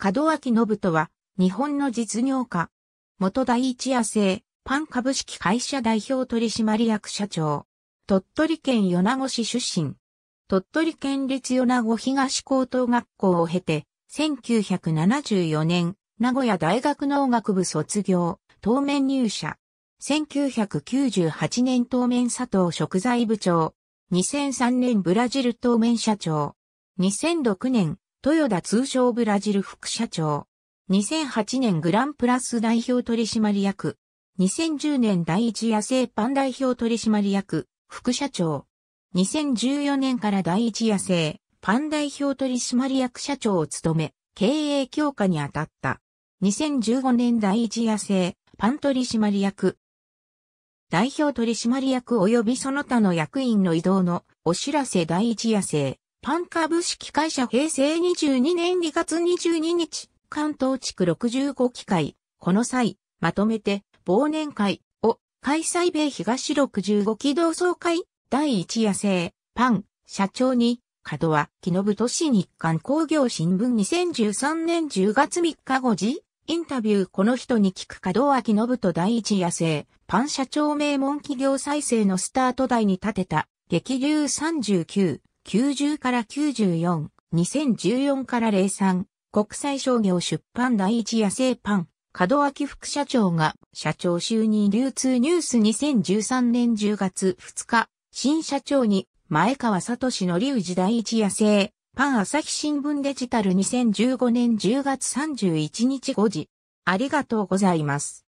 門脇信人は、日本の実業家。元第一野生、パン株式会社代表取締役社長。鳥取県米子市出身。鳥取県立米子東高等学校を経て、1974年、名古屋大学農学部卒業、当面入社。1998年当面佐藤食材部長。2003年ブラジル当面社長。2006年豊田通商ブラジル副社長。2008年グランプラス代表取締役。2010年第一野生パン代表取締役、副社長。2014年から第一野生パン代表取締役社長を務め、経営強化に当たった。2015年第一野生パン取締役。代表取締役及びその他の役員の移動のお知らせ第一野生パン株式会社平成22年2月22日、関東地区65機会、この際、まとめて、忘年会を開催米東65機同窓会、第1夜生、パン、社長に、角は、木信都市日刊工業新聞2013年10月3日5時、インタビューこの人に聞く角は木信と第一夜生、パン社長名門企業再生のスタート台に立てた、激流39。90から94、2014から03、国際商業出版第一野生パン、門脇副社長が社長就任流通ニュース2013年10月2日、新社長に前川聡の龍二第一野生、パン朝日新聞デジタル2015年10月31日5時。ありがとうございます。